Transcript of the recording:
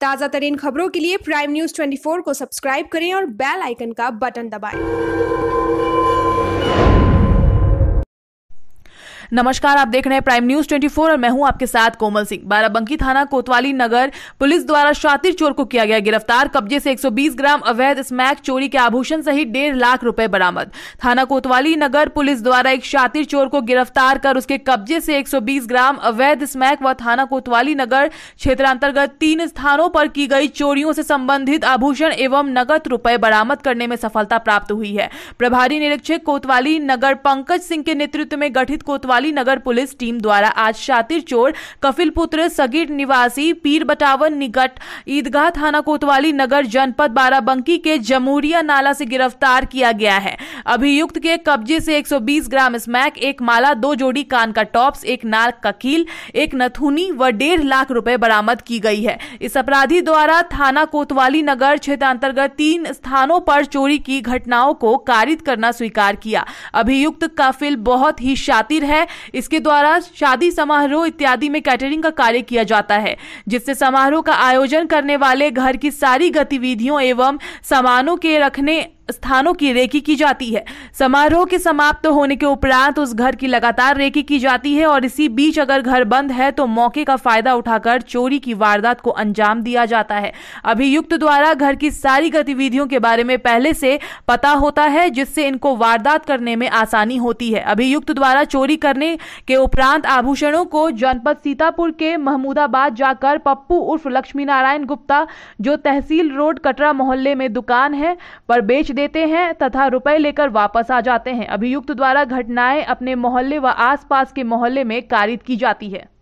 ताज़ा तरीन खबरों के लिए प्राइम न्यूज़ 24 को सब्सक्राइब करें और बेल आइकन का बटन दबाएं। नमस्कार आप देख रहे हैं प्राइम न्यूज 24 और मैं हूं आपके साथ कोमल सिंह बाराबंकी थाना कोतवाली नगर पुलिस द्वारा शातिर चोर को किया गया गिरफ्तार कब्जे से 120 ग्राम अवैध स्मैक चोरी के आभूषण सहित डेढ़ लाख रुपए बरामद थाना कोतवाली नगर पुलिस द्वारा एक शातिर चोर को गिरफ्तार कर उसके कब्जे से एक ग्राम अवैध स्मैक व थाना कोतवाली नगर क्षेत्र अंतर्गत तीन स्थानों पर की गई चोरियों से संबंधित आभूषण एवं नगद रुपए बरामद करने में सफलता प्राप्त हुई है प्रभारी निरीक्षक कोतवाली नगर पंकज सिंह के नेतृत्व में गठित कोतवाली कोतवाली नगर पुलिस टीम द्वारा आज शातिर चोर कफिल पुत्र सगीर निवासी पीर बटावन निकट ईदगाह थाना कोतवाली नगर जनपद बाराबंकी के जमुरिया नाला से गिरफ्तार किया गया है अभियुक्त के कब्जे से 120 ग्राम स्मैक एक माला दो जोड़ी कान का टॉप्स एक नाक का कील एक नथुनी व डेढ़ लाख रुपए बरामद की गई है इस अपराधी द्वारा थाना कोतवाली नगर क्षेत्र अंतर्गत तीन स्थानों पर चोरी की घटनाओं को कारित करना स्वीकार किया अभियुक्त का फिल बहुत ही शातिर है इसके द्वारा शादी समारोह इत्यादि में कैटरिंग का कार्य किया जाता है जिससे समारोह का आयोजन करने वाले घर की सारी गतिविधियों एवं सामानों के रखने स्थानों की रेकी की जाती है समारोह के समाप्त तो होने के उपरांत उस घर की लगातार रेकी की जाती है और इसी बीच अगर घर बंद है तो मौके का फायदा उठाकर चोरी की वारदात को अंजाम दिया जाता है अभियुक्त द्वारा घर की सारी गतिविधियों के बारे में पहले से पता होता है जिससे इनको वारदात करने में आसानी होती है अभियुक्त द्वारा चोरी करने के उपरांत आभूषणों को जनपद सीतापुर के महमूदाबाद जाकर पप्पू उर्फ लक्ष्मी नारायण गुप्ता जो तहसील रोड कटरा मोहल्ले में दुकान है पर बेच देते हैं तथा रुपए लेकर वापस आ जाते हैं अभियुक्त द्वारा घटनाएं अपने मोहल्ले व आसपास के मोहल्ले में कारित की जाती है